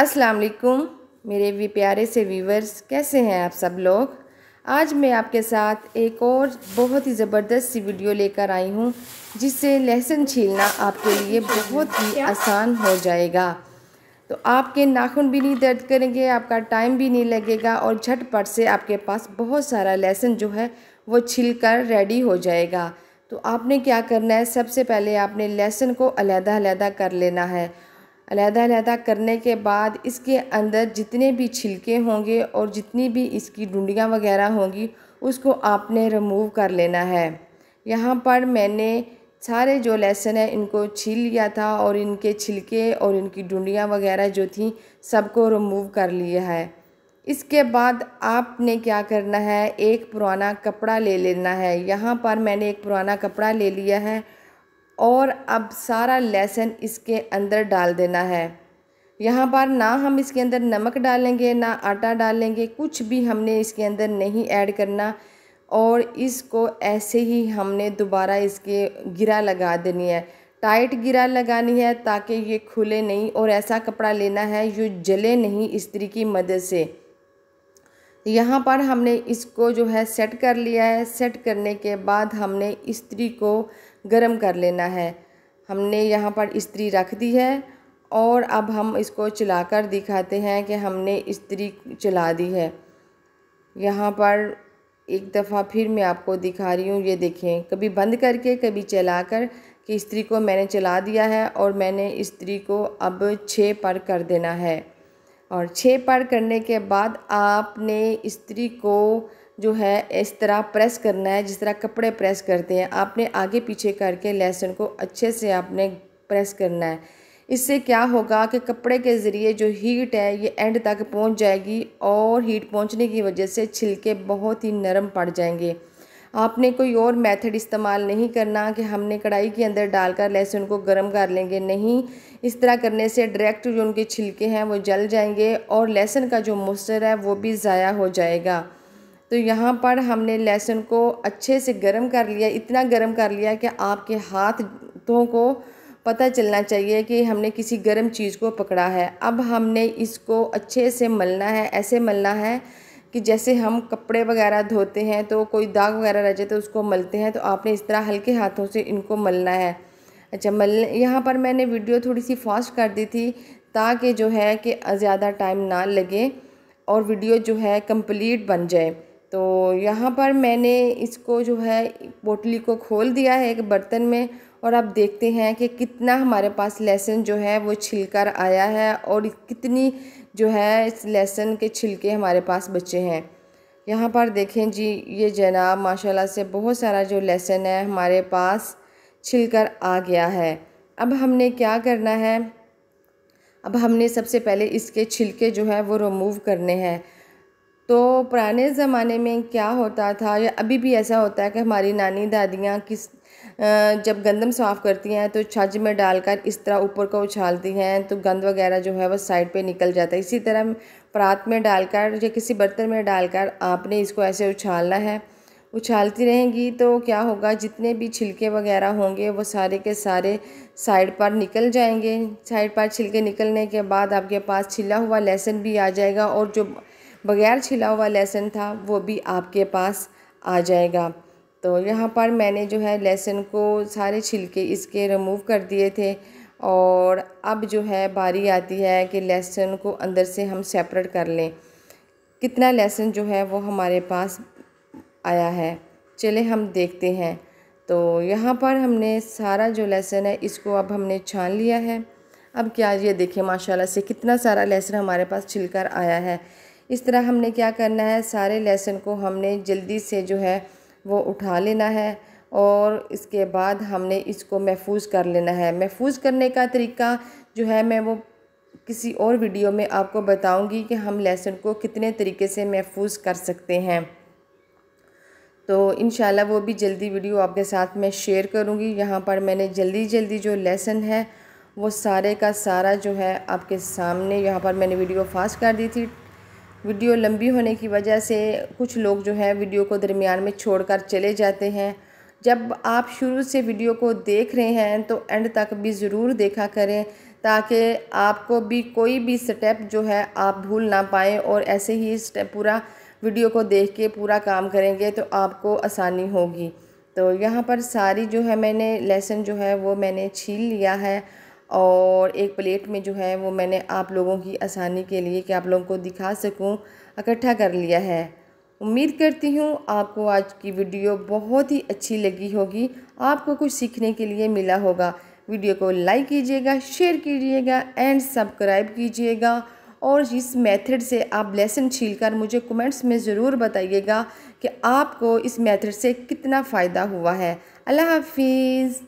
अस्सलाम वालेकुम मेरे प्यारे से व्यूवर्स कैसे हैं आप सब लोग आज मैं आपके साथ एक और बहुत ही ज़बरदस्त सी वीडियो लेकर आई हूँ जिससे लहसुन छीलना आपके लिए बहुत ही आसान हो जाएगा तो आपके नाखून भी नहीं दर्द करेंगे आपका टाइम भी नहीं लगेगा और झटपट से आपके पास बहुत सारा लहसुन जो है वो छिल कर रेडी हो जाएगा तो आपने क्या करना है सबसे पहले आपने लहसुन को अलहदा अलहदा कर लेना है अलहदा करने के बाद इसके अंदर जितने भी छिलके होंगे और जितनी भी इसकी डुंडियाँ वगैरह होंगी उसको आपने रिमूव कर लेना है यहाँ पर मैंने सारे जो लहसुन है इनको छील लिया था और इनके छिलके और इनकी डुंडियाँ वगैरह जो थी सबको रिमूव कर लिया है इसके बाद आपने क्या करना है एक पुराना कपड़ा ले लेना है यहाँ पर मैंने एक पुराना कपड़ा ले लिया है और अब सारा लहसन इसके अंदर डाल देना है यहाँ पर ना हम इसके अंदर नमक डालेंगे ना आटा डालेंगे कुछ भी हमने इसके अंदर नहीं ऐड करना और इसको ऐसे ही हमने दोबारा इसके गिरा लगा देनी है टाइट गिरा लगानी है ताकि ये खुले नहीं और ऐसा कपड़ा लेना है जो जले नहीं इस्त्री की मदद से यहाँ पर हमने इसको जो है सेट कर लिया है सेट करने के बाद हमने इस्त्री को गर्म कर लेना है हमने यहाँ पर इस्त्री रख दी है और अब हम इसको चलाकर दिखाते हैं कि हमने इस्त्री चला दी है यहाँ पर एक दफ़ा फिर मैं आपको दिखा रही हूँ ये देखें कभी बंद करके कभी चला कर कि इस्त्री को मैंने चला दिया है और मैंने इस्त्री को अब छः पर कर देना है और छः पर करने के बाद आपने इस्त्री को जो है इस तरह प्रेस करना है जिस तरह कपड़े प्रेस करते हैं आपने आगे पीछे करके लहसुन को अच्छे से आपने प्रेस करना है इससे क्या होगा कि कपड़े के ज़रिए जो हीट है ये एंड तक पहुंच जाएगी और हीट पहुंचने की वजह से छिलके बहुत ही नरम पड़ जाएंगे आपने कोई और मेथड इस्तेमाल नहीं करना कि हमने कढ़ाई के अंदर डालकर लहसुन को गर्म कर लेंगे नहीं इस तरह करने से डायरेक्ट जो उनके छिलके हैं वो जल जाएंगे और लहसुन का जो मॉइस्चर है वो भी ज़ाया हो जाएगा तो यहाँ पर हमने लहसुन को अच्छे से गर्म कर लिया इतना गर्म कर लिया कि आपके हाथों को पता चलना चाहिए कि हमने किसी गर्म चीज़ को पकड़ा है अब हमने इसको अच्छे से मलना है ऐसे मलना है कि जैसे हम कपड़े वगैरह धोते हैं तो कोई दाग वगैरह रह जाए तो उसको मलते हैं तो आपने इस तरह हल्के हाथों से इनको मलना है अच्छा मल यहाँ पर मैंने वीडियो थोड़ी सी फास्ट कर दी थी ताकि जो है कि ज़्यादा टाइम ना लगे और वीडियो जो है कंप्लीट बन जाए तो यहाँ पर मैंने इसको जो है पोटली को खोल दिया है एक बर्तन में और आप देखते हैं कि कितना हमारे पास लहसुन जो है वो छिलकर आया है और कितनी जो है इस लहसुन के छिलके हमारे पास बचे हैं यहाँ पर देखें जी ये जनाब माशाल्लाह से बहुत सारा जो लहसुन है हमारे पास छिलकर आ गया है अब हमने क्या करना है अब हमने सबसे पहले इसके छिलके जो है वो रिमूव करने हैं तो पुराने ज़माने में क्या होता था या अभी भी ऐसा होता है कि हमारी नानी दादियाँ किस जब गंदम साफ़ करती हैं तो छज में डालकर इस तरह ऊपर को उछालती हैं तो गंद वगैरह जो है वो साइड पे निकल जाता है इसी तरह परात में डालकर या किसी बर्तन में डालकर आपने इसको ऐसे उछालना है उछालती रहेंगी तो क्या होगा जितने भी छिलके वगैरह होंगे वो सारे के सारे साइड पर निकल जाएंगे साइड पर छिलके निकलने के बाद आपके पास छिला हुआ लहसुन भी आ जाएगा और जो बगैर छिला हुआ लेसन था वो भी आपके पास आ जाएगा तो यहाँ पर मैंने जो है लहसन को सारे छिलके इसके रिमूव कर दिए थे और अब जो है बारी आती है कि लेसन को अंदर से हम सेपरेट कर लें कितना लेसन जो है वो हमारे पास आया है चले हम देखते हैं तो यहाँ पर हमने सारा जो लेसन है इसको अब हमने छान लिया है अब क्या ये देखें माशाल्लाह से कितना सारा लहसन हमारे पास छिलकर आया है इस तरह हमने क्या करना है सारे लेसन को हमने जल्दी से जो है वो उठा लेना है और इसके बाद हमने इसको महफूज कर लेना है महफूज करने का तरीका जो है मैं वो किसी और वीडियो में आपको बताऊंगी कि हम लेसन को कितने तरीके से महफूज कर सकते हैं तो इन वो भी जल्दी वीडियो आपके साथ मैं शेयर करूँगी यहाँ पर मैंने जल्दी जल्दी जो लेसन है वो सारे का सारा जो है आपके सामने यहाँ पर मैंने वीडियो फास्ट कर दी थी वीडियो लंबी होने की वजह से कुछ लोग जो है वीडियो को दरमियान में छोड़कर चले जाते हैं जब आप शुरू से वीडियो को देख रहे हैं तो एंड तक भी ज़रूर देखा करें ताकि आपको भी कोई भी स्टेप जो है आप भूल ना पाएँ और ऐसे ही स्टेप पूरा वीडियो को देख के पूरा काम करेंगे तो आपको आसानी होगी तो यहाँ पर सारी जो है मैंने लेसन जो है वो मैंने छीन लिया है और एक प्लेट में जो है वो मैंने आप लोगों की आसानी के लिए कि आप लोगों को दिखा सकूं इकट्ठा कर लिया है उम्मीद करती हूँ आपको आज की वीडियो बहुत ही अच्छी लगी होगी आपको कुछ सीखने के लिए मिला होगा वीडियो को लाइक कीजिएगा शेयर कीजिएगा एंड सब्सक्राइब कीजिएगा और इस मेथड से आप लेसन छील कर मुझे कमेंट्स में ज़रूर बताइएगा कि आपको इस मेथड से कितना फ़ायदा हुआ है अल्लाह हाफिज़